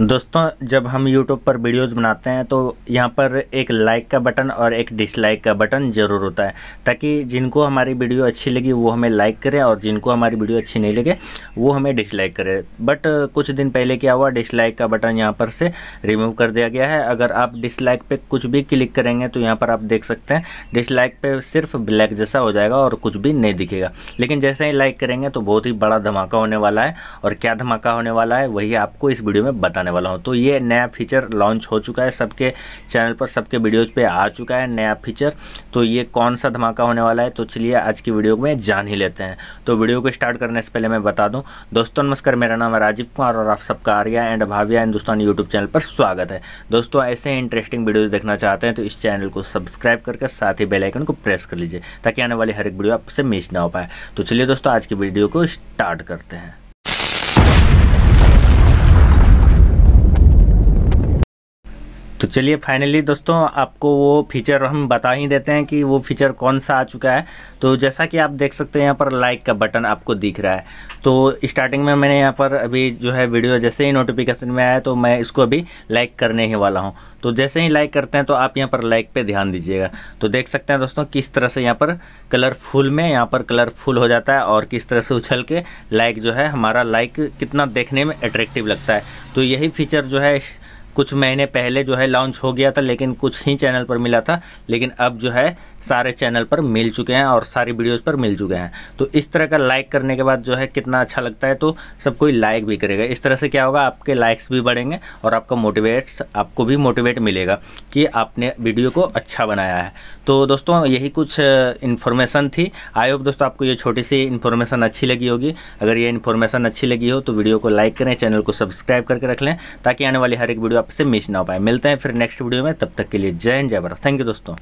दोस्तों जब हम YouTube पर वीडियोस बनाते हैं तो यहाँ पर एक लाइक का बटन और एक डिसलाइक का बटन ज़रूर होता है ताकि जिनको हमारी वीडियो अच्छी लगी वो हमें लाइक करें और जिनको हमारी वीडियो अच्छी नहीं लगे वो हमें डिसलाइक करें बट कुछ दिन पहले क्या हुआ डिसलाइक का बटन यहाँ पर से रिमूव कर दिया गया है अगर आप डिसलाइक पर कुछ भी क्लिक करेंगे तो यहाँ पर आप देख सकते हैं डिसलाइक पर सिर्फ ब्लैक जैसा हो जाएगा और कुछ भी नहीं दिखेगा लेकिन जैसे ही लाइक करेंगे तो बहुत ही बड़ा धमाका होने वाला है और क्या धमाका होने वाला है वही आपको इस वीडियो में बताना बताने वाला हूँ तो ये नया फीचर लॉन्च हो चुका है सबके चैनल पर सबके वीडियोज़ पर आ चुका है नया फीचर तो ये कौन सा धमाका होने वाला है तो चलिए आज की वीडियो में जान ही लेते हैं तो वीडियो को स्टार्ट करने से पहले मैं बता दूँ दोस्तों नमस्कार मेरा नाम है राजीव कुमार और आप सबका Arya and Bhavya Hindustan YouTube channel पर स्वागत है दोस्तों ऐसे इंटरेस्टिंग वीडियोज़ देखना चाहते हैं तो इस चैनल को सब्सक्राइब करके साथ ही बेलाइकन को प्रेस कर लीजिए ताकि आने वाली हर एक वीडियो आपसे मिस ना हो पाए तो चलिए दोस्तों आज की वीडियो को स्टार्ट करते हैं तो चलिए फाइनली दोस्तों आपको वो फीचर हम बता ही देते हैं कि वो फीचर कौन सा आ चुका है तो जैसा कि आप देख सकते हैं यहाँ पर लाइक का बटन आपको दिख रहा है तो स्टार्टिंग में मैंने यहाँ पर अभी जो है वीडियो जैसे ही नोटिफिकेशन में आया तो मैं इसको अभी लाइक करने ही वाला हूँ तो जैसे ही लाइक करते हैं तो आप यहाँ पर लाइक पर ध्यान दीजिएगा तो देख सकते हैं दोस्तों किस तरह से यहाँ पर कलरफुल में यहाँ पर कलरफुल हो जाता है और किस तरह से उछल के लाइक जो है हमारा लाइक कितना देखने में अट्रैक्टिव लगता है तो यही फीचर जो है कुछ महीने पहले जो है लॉन्च हो गया था लेकिन कुछ ही चैनल पर मिला था लेकिन अब जो है सारे चैनल पर मिल चुके हैं और सारी वीडियोज़ पर मिल चुके हैं तो इस तरह का लाइक करने के बाद जो है कितना अच्छा लगता है तो सब कोई लाइक भी करेगा इस तरह से क्या होगा आपके लाइक्स भी बढ़ेंगे और आपका मोटिवेट्स आपको भी मोटिवेट मिलेगा कि आपने वीडियो को अच्छा बनाया है तो दोस्तों यही कुछ इन्फॉर्मेशन थी आई होप दोस्तों आपको ये छोटी सी इन्फॉर्मेशन अच्छी लगी होगी अगर ये इन्फॉर्मेशन अच्छी लगी हो तो वीडियो को लाइक करें चैनल को सब्सक्राइब करके रख लें ताकि आने वाली हर एक वीडियो आप आपसे मिस ना हो पाए मिलते हैं फिर नेक्स्ट वीडियो में तब तक के लिए जय हिंद जय भारत थैंक यू दोस्तों